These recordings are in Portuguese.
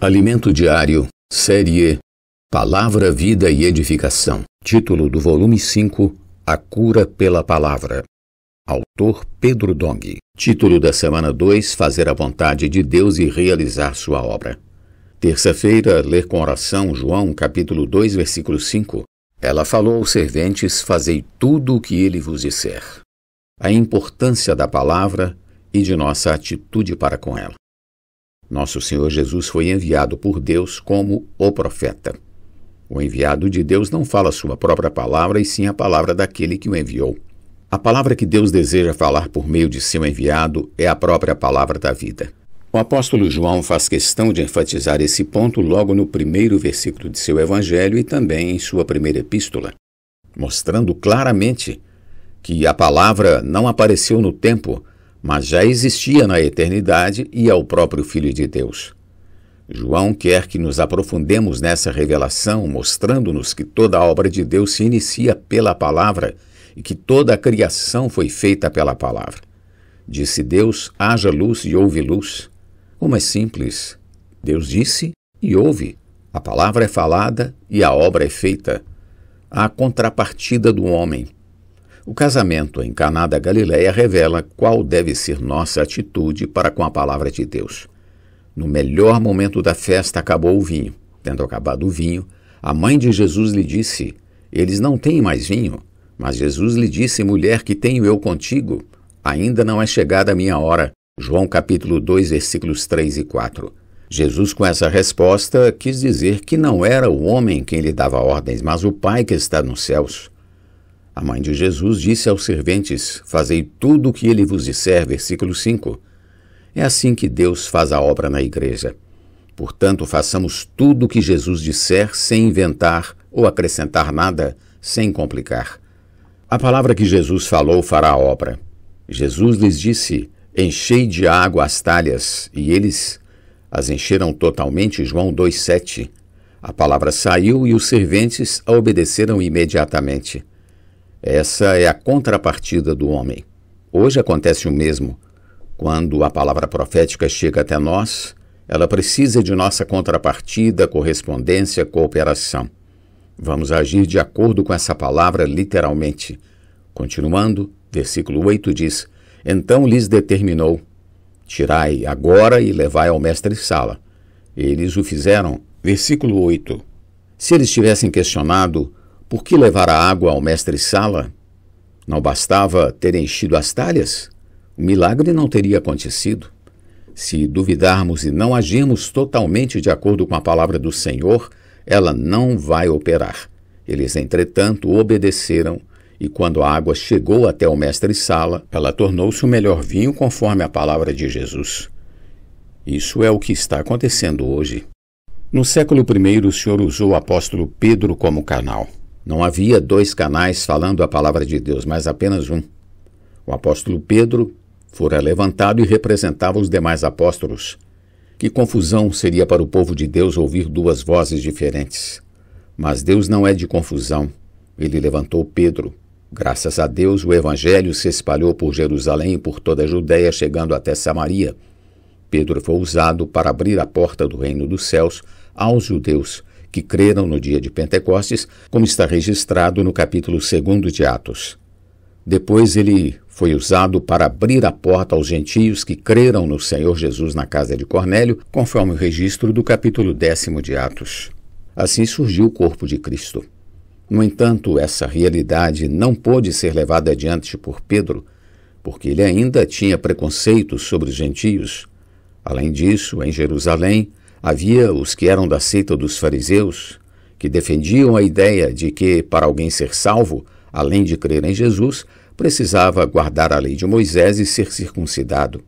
Alimento Diário, Série Palavra, Vida e Edificação. Título do volume 5: A Cura pela Palavra. Autor Pedro Dong. Título da semana 2: Fazer a vontade de Deus e realizar sua obra. Terça-feira, ler com oração João, capítulo 2, versículo 5. Ela falou aos serventes: Fazei tudo o que ele vos disser. A importância da palavra e de nossa atitude para com ela. Nosso Senhor Jesus foi enviado por Deus como o profeta. O enviado de Deus não fala sua própria palavra, e sim a palavra daquele que o enviou. A palavra que Deus deseja falar por meio de seu enviado é a própria palavra da vida. O apóstolo João faz questão de enfatizar esse ponto logo no primeiro versículo de seu evangelho e também em sua primeira epístola, mostrando claramente que a palavra não apareceu no tempo mas já existia na eternidade e é o próprio Filho de Deus. João quer que nos aprofundemos nessa revelação, mostrando-nos que toda a obra de Deus se inicia pela palavra e que toda a criação foi feita pela palavra. Disse Deus: haja luz e houve luz. Como é simples. Deus disse e houve. A palavra é falada e a obra é feita. A contrapartida do homem, o casamento em Caná da Galileia revela qual deve ser nossa atitude para com a palavra de Deus. No melhor momento da festa acabou o vinho. Tendo acabado o vinho, a mãe de Jesus lhe disse: Eles não têm mais vinho. Mas Jesus lhe disse: Mulher, que tenho eu contigo? Ainda não é chegada a minha hora. João capítulo 2, versículos 3 e 4. Jesus, com essa resposta, quis dizer que não era o homem quem lhe dava ordens, mas o Pai que está nos céus. A mãe de Jesus disse aos serventes: Fazei tudo o que ele vos disser. Versículo 5. É assim que Deus faz a obra na igreja. Portanto, façamos tudo o que Jesus disser sem inventar ou acrescentar nada, sem complicar. A palavra que Jesus falou fará a obra. Jesus lhes disse: Enchei de água as talhas, e eles as encheram totalmente. João 2,7. A palavra saiu e os serventes a obedeceram imediatamente. Essa é a contrapartida do homem. Hoje acontece o mesmo. Quando a palavra profética chega até nós, ela precisa de nossa contrapartida, correspondência, cooperação. Vamos agir de acordo com essa palavra literalmente. Continuando, versículo 8 diz: Então lhes determinou: Tirai agora e levai ao mestre-sala. Eles o fizeram. Versículo 8. Se eles tivessem questionado, por que levar a água ao mestre-sala? Não bastava ter enchido as talhas? O milagre não teria acontecido. Se duvidarmos e não agirmos totalmente de acordo com a palavra do Senhor, ela não vai operar. Eles, entretanto, obedeceram, e quando a água chegou até o mestre-sala, ela tornou-se o melhor vinho conforme a palavra de Jesus. Isso é o que está acontecendo hoje. No século I, o Senhor usou o apóstolo Pedro como canal. Não havia dois canais falando a palavra de Deus, mas apenas um. O apóstolo Pedro fora levantado e representava os demais apóstolos. Que confusão seria para o povo de Deus ouvir duas vozes diferentes. Mas Deus não é de confusão. Ele levantou Pedro. Graças a Deus, o evangelho se espalhou por Jerusalém e por toda a Judéia, chegando até Samaria. Pedro foi usado para abrir a porta do reino dos céus aos judeus que creram no dia de Pentecostes, como está registrado no capítulo 2 de Atos. Depois ele foi usado para abrir a porta aos gentios que creram no Senhor Jesus na casa de Cornélio, conforme o registro do capítulo décimo de Atos. Assim surgiu o corpo de Cristo. No entanto, essa realidade não pôde ser levada adiante por Pedro, porque ele ainda tinha preconceitos sobre os gentios. Além disso, em Jerusalém, Havia os que eram da seita dos fariseus, que defendiam a ideia de que, para alguém ser salvo, além de crer em Jesus, precisava guardar a lei de Moisés e ser circuncidado.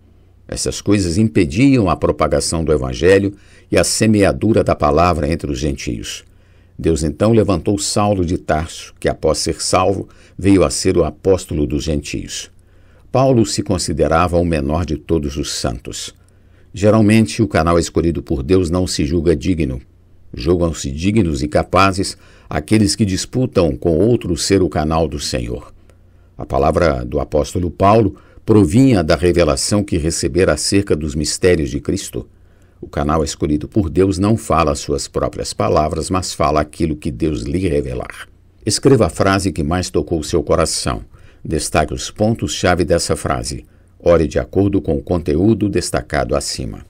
Essas coisas impediam a propagação do Evangelho e a semeadura da palavra entre os gentios. Deus então levantou Saulo de Tarso, que após ser salvo, veio a ser o apóstolo dos gentios. Paulo se considerava o menor de todos os santos. Geralmente, o canal é escolhido por Deus não se julga digno. Julgam-se dignos e capazes aqueles que disputam com outro ser o canal do Senhor. A palavra do apóstolo Paulo provinha da revelação que recebera acerca dos mistérios de Cristo. O canal escolhido por Deus não fala suas próprias palavras, mas fala aquilo que Deus lhe revelar. Escreva a frase que mais tocou seu coração. Destaque os pontos-chave dessa frase ore de acordo com o conteúdo destacado acima.